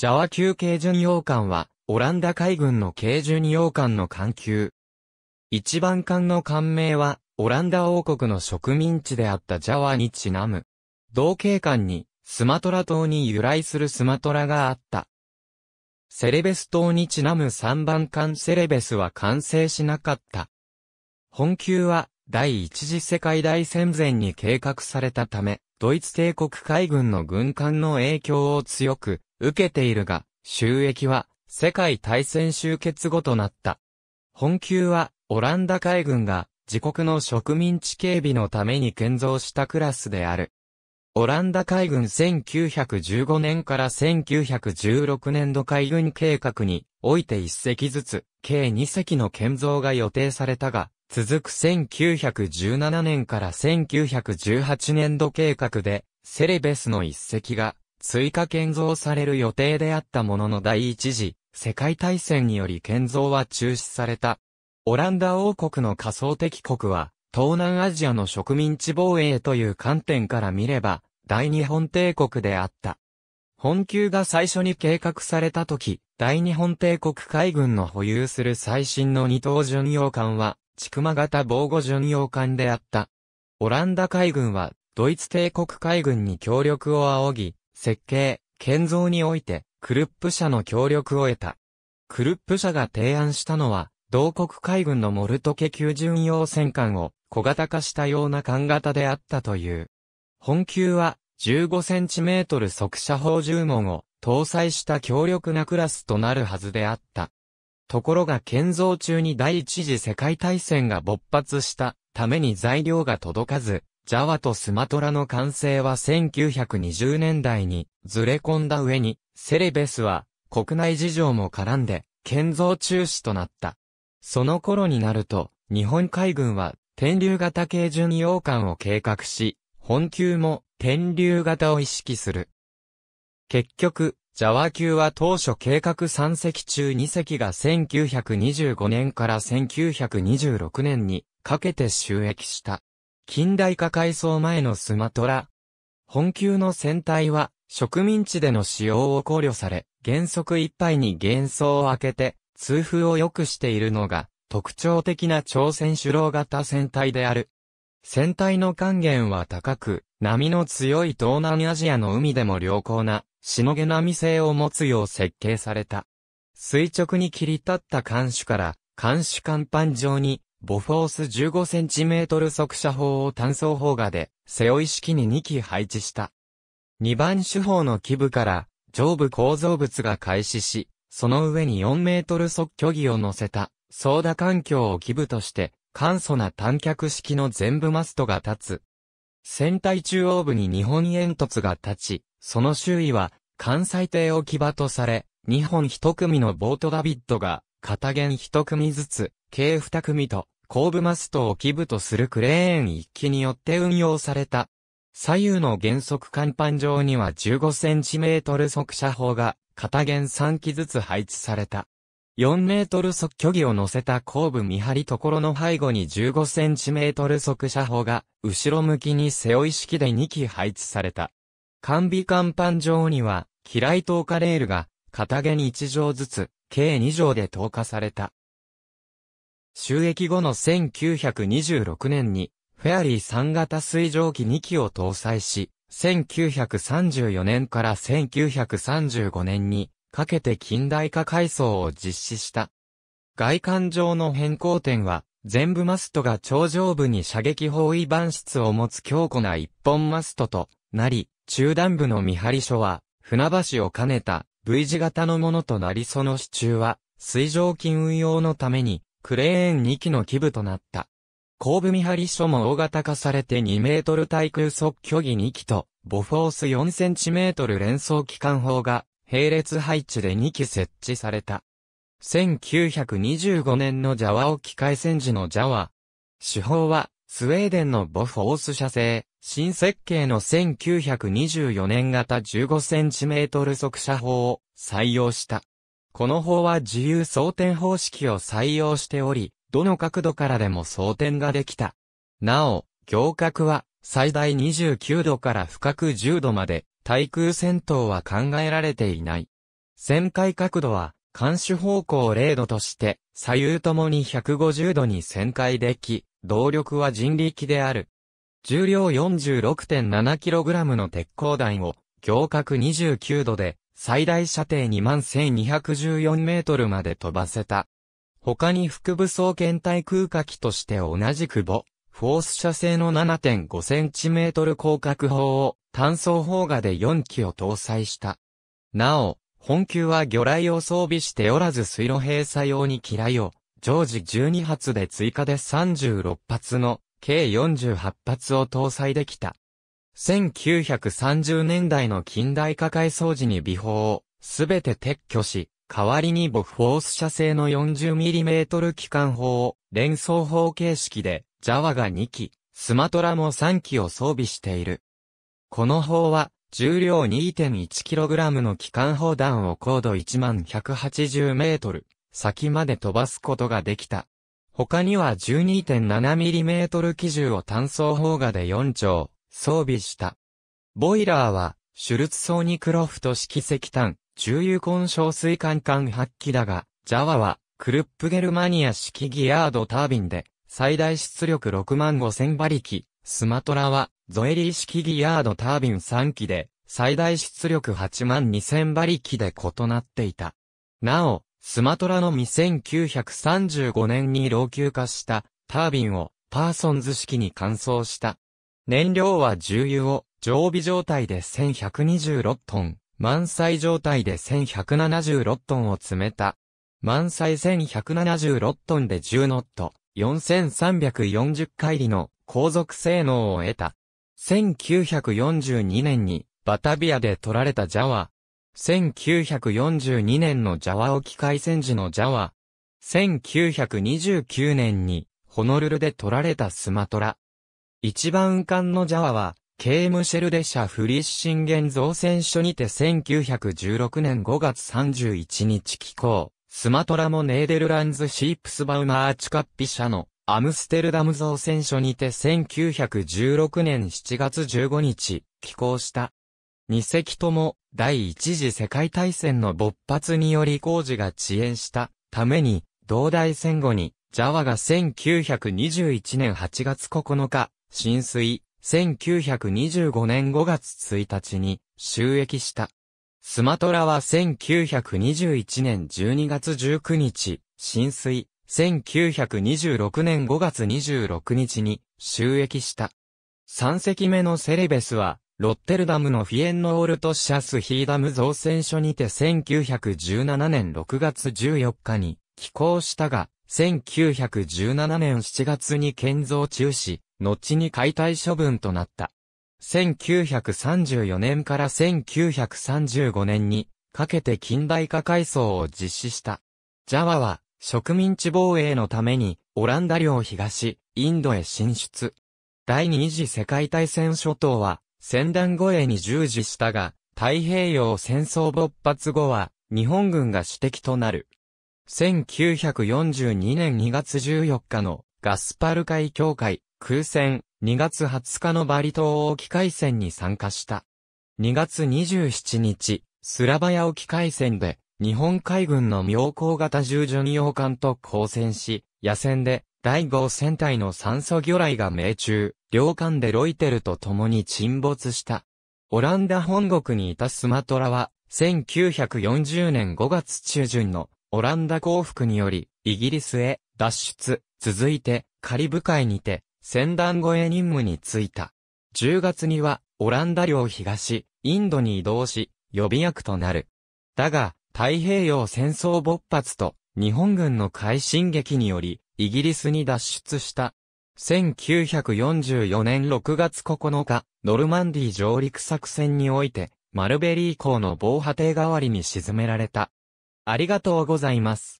ジャワ級軽巡洋艦は、オランダ海軍の軽巡洋艦の艦級。一番艦の艦名は、オランダ王国の植民地であったジャワにちなむ。同系艦に、スマトラ島に由来するスマトラがあった。セレベス島にちなむ3番艦セレベスは完成しなかった。本級は、第一次世界大戦前に計画されたため、ドイツ帝国海軍の軍艦の影響を強く受けているが、収益は世界大戦終結後となった。本級はオランダ海軍が自国の植民地警備のために建造したクラスである。オランダ海軍1915年から1916年度海軍計画において1隻ずつ計2隻の建造が予定されたが、続く1917年から1918年度計画でセレベスの1隻が追加建造される予定であったものの第一次世界大戦により建造は中止された。オランダ王国の仮想敵国は、東南アジアの植民地防衛という観点から見れば、大日本帝国であった。本級が最初に計画された時、大日本帝国海軍の保有する最新の二等巡洋艦は、千曲型防護巡洋艦であった。オランダ海軍は、ドイツ帝国海軍に協力を仰ぎ、設計、建造において、クルップ社の協力を得た。クルップ社が提案したのは、同国海軍のモルトケ級巡洋戦艦を小型化したような艦型であったという。本級は15センチメートル速射砲10門を搭載した強力なクラスとなるはずであった。ところが建造中に第一次世界大戦が勃発したために材料が届かず、ジャワとスマトラの完成は1920年代にずれ込んだ上に、セレベスは国内事情も絡んで、建造中止となった。その頃になると、日本海軍は天竜型軽巡洋艦を計画し、本級も天竜型を意識する。結局、ジャワ級は当初計画3隻中2隻が1925年から1926年にかけて収益した。近代化改装前のスマトラ。本級の船体は、植民地での使用を考慮され、原則いっぱいに幻想を開けて、通風を良くしているのが、特徴的な朝鮮主脳型船体である。船体の還元は高く、波の強い東南アジアの海でも良好な、しのげ波性を持つよう設計された。垂直に切り立った艦首から、艦首甲板上に、ボフォース 15cm 速射砲を単装砲画で、背負い式に2機配置した。2番手砲の基部から、上部構造物が開始し、その上に4メートル距儀を乗せた、操舵環境を基部として、簡素な短脚式の全部マストが立つ。船体中央部に日本煙突が立ち、その周囲は、関西艇置き場とされ、2本1組のボートダビッドが片弦一組ずつ、計二組と、後部マストを基部とするクレーン一機によって運用された。左右の原則甲板上には 15cm 速射砲が、片弦3機ずつ配置された。4メートル速距離を乗せた後部見張り所の背後に15センチメートル速射砲が、後ろ向きに背負い式で2機配置された。完備甲板上には、機雷投下レールが、片弦1乗ずつ、計2条で投下された。収益後の1926年に、フェアリー3型水蒸気2機を搭載し、1934年から1935年にかけて近代化改装を実施した。外観上の変更点は、全部マストが頂上部に射撃包囲板室を持つ強固な一本マストとなり、中段部の見張り所は、船橋を兼ねた V 字型のものとなりその支柱は、水上機運用のために、クレーン2機の基部となった。後部見張り所も大型化されて2メートル対空速距儀2機と、ボフォース4センチメートル連装機関砲が、並列配置で2機設置された。1925年のジャワ沖海戦時のジャワ。手法は、スウェーデンのボフォース社製、新設計の1924年型 15cm 速射砲を採用した。この砲は自由装填方式を採用しており、どの角度からでも装填ができた。なお、行角は最大29度から深く10度まで、対空戦闘は考えられていない。旋回角度は、監視方向0度として、左右ともに150度に旋回でき、動力は人力である。重量 46.7kg の鉄鋼台を、強角29度で、最大射程21,214メートルまで飛ばせた。他に副武装検体空火器として同じく母、フォース射程の 7.5cm 広角砲を単装砲画で4機を搭載した。なお、本級は魚雷を装備しておらず水路閉鎖用に機雷を常時12発で追加で36発の計48発を搭載できた。1930年代の近代化改装時に微砲をすべて撤去し、代わりにボフォース社製の 40mm 機関砲を連装砲形式で、ジャワが2機、スマトラも3機を装備している。この砲は、重量 2.1kg の機関砲弾を高度1万 180m、先まで飛ばすことができた。他には 12.7mm 機銃を単装砲画で4丁、装備した。ボイラーは、シュルツソーニクロフト式石炭、重油根焼水管管発機だが、ジャワは、クルップゲルマニア式ギアードタービンで、最大出力6万5000馬力、スマトラは、ゾエリー式ギアードタービン3機で、最大出力8万2000馬力で異なっていた。なお、スマトラの未1935年に老朽化したタービンをパーソンズ式に換装した。燃料は重油を常備状態で1126トン、満載状態で1176トンを詰めた。満載1176トンで10ノット、4340回りの航続性能を得た。1942年にバタビアで取られたジャワ、1942年のジャワ沖海戦時のジャワ。1929年にホノルルで取られたスマトラ。一番艦のジャワは、ケームシェルデ社フリッシンゲン造船所にて1916年5月31日寄港。スマトラもネーデルランズシープスバウマーチカッピ社のアムステルダム造船所にて1916年7月15日寄港した。二隻とも第一次世界大戦の勃発により工事が遅延したために、同大戦後に、ジャワが1921年8月9日、浸水、1925年5月1日に収益した。スマトラは1921年12月19日、浸水、1926年5月26日に収益した。三隻目のセレベスはロッテルダムのフィエンノールトシャスヒーダム造船所にて1917年6月14日に寄港したが、1917年7月に建造中止、後に解体処分となった。1934年から1935年にかけて近代化改装を実施した。ジャワは植民地防衛のためにオランダ領東、インドへ進出。第二次世界大戦諸島は戦乱護衛に従事したが、太平洋戦争勃発後は、日本軍が主敵となる。1942年2月14日のガスパル海協会空戦2月20日のバリ島沖海戦に参加した。2月27日、スラバヤ沖海戦で日本海軍の妙高型重巡洋艦と交戦し、野戦で第5戦隊の酸素魚雷が命中。両艦でロイテルと共に沈没した。オランダ本国にいたスマトラは、1940年5月中旬のオランダ降伏により、イギリスへ脱出、続いてカリブ海にて、船団越え任務に就いた。10月には、オランダ領東、インドに移動し、予備役となる。だが、太平洋戦争勃発と、日本軍の快進撃により、イギリスに脱出した1944年6月9日、ノルマンディ上陸作戦において、マルベリー港の防波堤代わりに沈められた。ありがとうございます。